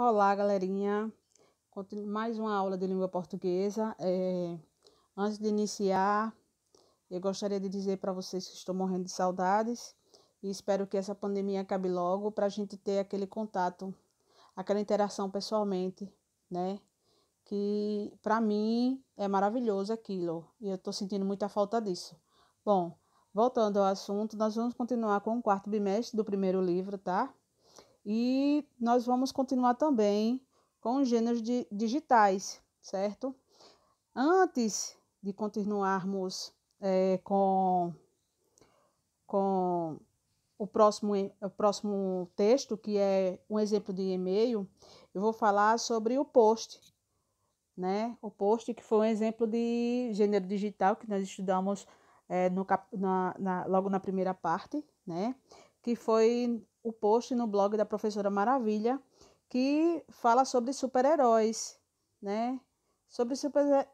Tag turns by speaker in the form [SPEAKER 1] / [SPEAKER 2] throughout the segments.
[SPEAKER 1] Olá, galerinha! Mais uma aula de língua portuguesa. É, antes de iniciar, eu gostaria de dizer para vocês que estou morrendo de saudades e espero que essa pandemia acabe logo para a gente ter aquele contato, aquela interação pessoalmente, né? Que para mim é maravilhoso aquilo e eu estou sentindo muita falta disso. Bom, voltando ao assunto, nós vamos continuar com o quarto bimestre do primeiro livro, tá? E nós vamos continuar também com os gêneros de, digitais, certo? Antes de continuarmos é, com, com o próximo, o próximo texto, que é um exemplo de e-mail, eu vou falar sobre o post. Né? O post, que foi um exemplo de gênero digital que nós estudamos é, no, na, na, logo na primeira parte. Né? que foi o post no blog da professora Maravilha, que fala sobre super-heróis, né? Sobre super-heróis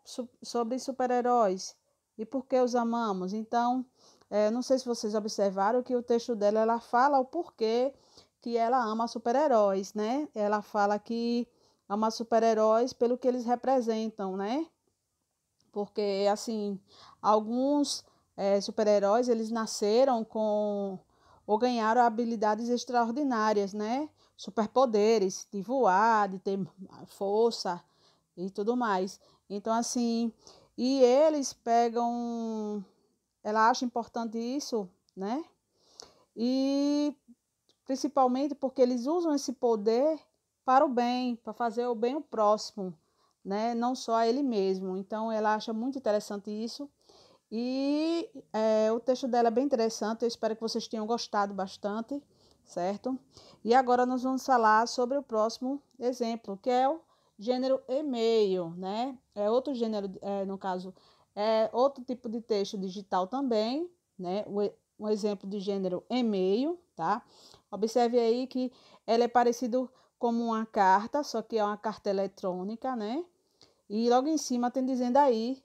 [SPEAKER 1] sobre super -heróis e por que os amamos. Então, é, não sei se vocês observaram que o texto dela ela fala o porquê que ela ama super-heróis, né? Ela fala que ama super-heróis pelo que eles representam, né? Porque, assim, alguns é, super-heróis, eles nasceram com ou ganharam habilidades extraordinárias, né? Superpoderes de voar, de ter força e tudo mais. Então, assim, e eles pegam. Ela acha importante isso, né? E principalmente porque eles usam esse poder para o bem, para fazer o bem ao próximo, né? Não só a ele mesmo. Então, ela acha muito interessante isso. E é, o texto dela é bem interessante, eu espero que vocês tenham gostado bastante, certo? E agora nós vamos falar sobre o próximo exemplo, que é o gênero e-mail, né? É outro gênero, é, no caso, é outro tipo de texto digital também, né? Um exemplo de gênero e-mail, tá? Observe aí que ela é parecido como uma carta, só que é uma carta eletrônica, né? E logo em cima tem dizendo aí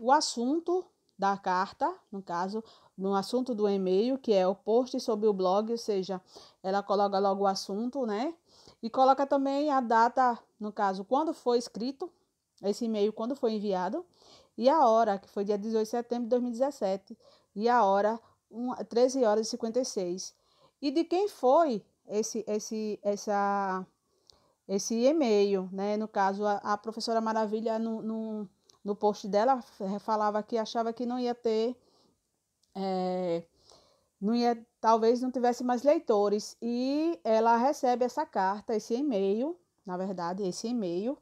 [SPEAKER 1] o assunto da carta, no caso, no assunto do e-mail, que é o post sobre o blog, ou seja, ela coloca logo o assunto, né? E coloca também a data, no caso, quando foi escrito, esse e-mail, quando foi enviado, e a hora, que foi dia 18 de setembro de 2017, e a hora, um, 13 horas e 56. E de quem foi esse, esse, essa, esse e-mail, né? No caso, a, a professora Maravilha no no post dela eh, falava que achava que não ia ter, é, não ia, talvez não tivesse mais leitores. E ela recebe essa carta, esse e-mail, na verdade, esse e-mail,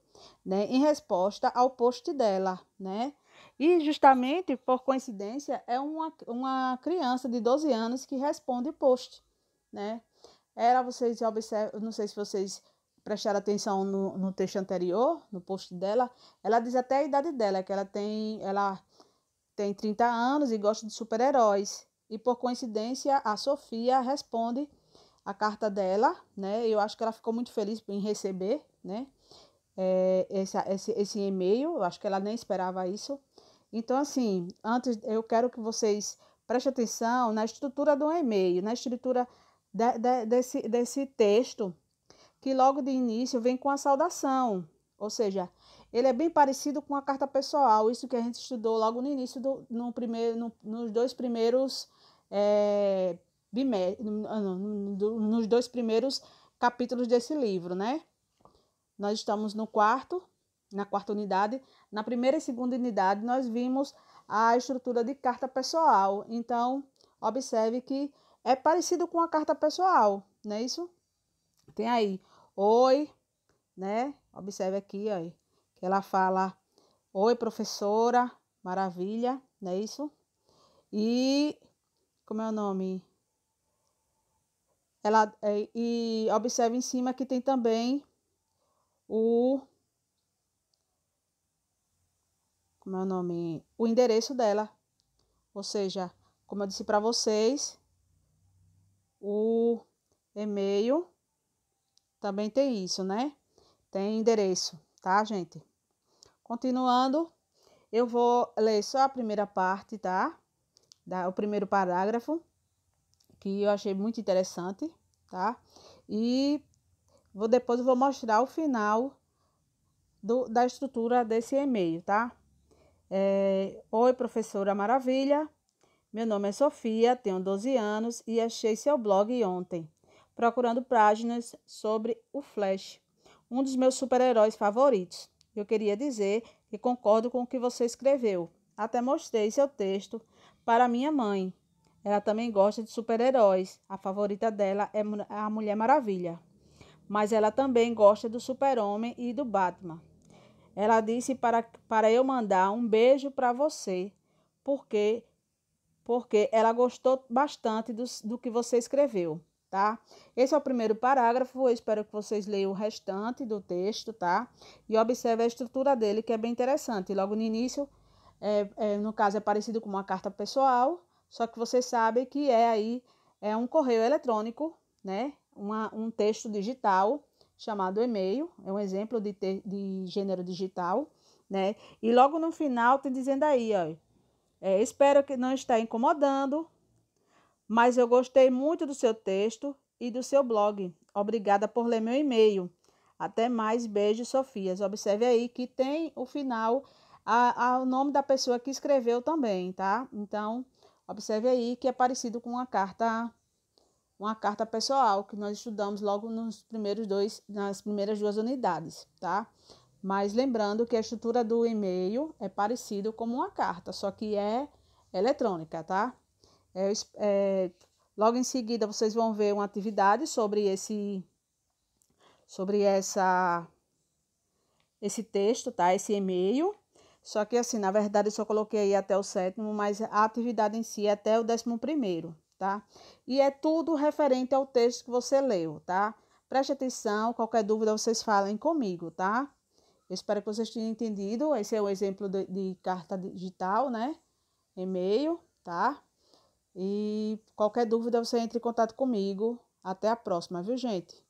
[SPEAKER 1] né, em resposta ao post dela, né? E justamente por coincidência é uma, uma criança de 12 anos que responde o post, né? Era vocês observam, não sei se vocês prestar atenção no, no texto anterior, no post dela, ela diz até a idade dela, que ela tem, ela tem 30 anos e gosta de super-heróis. E por coincidência, a Sofia responde a carta dela, né? Eu acho que ela ficou muito feliz em receber, né? É, esse, esse, esse e-mail, eu acho que ela nem esperava isso. Então, assim, antes eu quero que vocês prestem atenção na estrutura do e-mail, na estrutura de, de, desse, desse texto que logo de início vem com a saudação, ou seja, ele é bem parecido com a carta pessoal, isso que a gente estudou logo no início, do, no primeiro, no, nos dois primeiros é, bimé, no, ah, no, nos dois primeiros capítulos desse livro, né? Nós estamos no quarto, na quarta unidade. Na primeira e segunda unidade, nós vimos a estrutura de carta pessoal. Então, observe que é parecido com a carta pessoal, não é isso? Tem aí Oi, né? Observe aqui, ó, que ela fala: Oi, professora, maravilha, não é isso? E como é o nome? Ela, é, e observe em cima que tem também o como é o nome, o endereço dela. Ou seja, como eu disse para vocês, o e-mail também tem isso, né? Tem endereço, tá, gente? Continuando, eu vou ler só a primeira parte, tá? Da, o primeiro parágrafo, que eu achei muito interessante, tá? E vou depois eu vou mostrar o final do, da estrutura desse e-mail, tá? É, Oi, professora Maravilha. Meu nome é Sofia, tenho 12 anos e achei seu blog ontem procurando páginas sobre o Flash, um dos meus super-heróis favoritos. Eu queria dizer que concordo com o que você escreveu. Até mostrei seu texto para minha mãe. Ela também gosta de super-heróis. A favorita dela é, é a Mulher Maravilha. Mas ela também gosta do Super-Homem e do Batman. Ela disse para, para eu mandar um beijo para você, porque porque ela gostou bastante do, do que você escreveu tá? Esse é o primeiro parágrafo, eu espero que vocês leiam o restante do texto, tá? E observe a estrutura dele, que é bem interessante. Logo no início, é, é, no caso, é parecido com uma carta pessoal, só que você sabe que é aí é um correio eletrônico, né? Uma, um texto digital chamado e-mail, é um exemplo de, te, de gênero digital, né? E logo no final tem dizendo aí, ó, é, espero que não está incomodando, mas eu gostei muito do seu texto e do seu blog. Obrigada por ler meu e-mail. Até mais, beijo, Sofias. Observe aí que tem o final, a, a, o nome da pessoa que escreveu também, tá? Então, observe aí que é parecido com uma carta, uma carta pessoal que nós estudamos logo nos primeiros dois, nas primeiras duas unidades, tá? Mas lembrando que a estrutura do e-mail é parecido com uma carta, só que é eletrônica, tá? É, é, logo em seguida, vocês vão ver uma atividade sobre esse, sobre essa, esse texto, tá? Esse e-mail. Só que assim, na verdade, eu só coloquei aí até o sétimo, mas a atividade em si é até o décimo primeiro, tá? E é tudo referente ao texto que você leu, tá? Preste atenção, qualquer dúvida vocês falem comigo, tá? Eu espero que vocês tenham entendido. Esse é o exemplo de, de carta digital, né? E-mail, tá? E qualquer dúvida você entre em contato comigo. Até a próxima, viu, gente?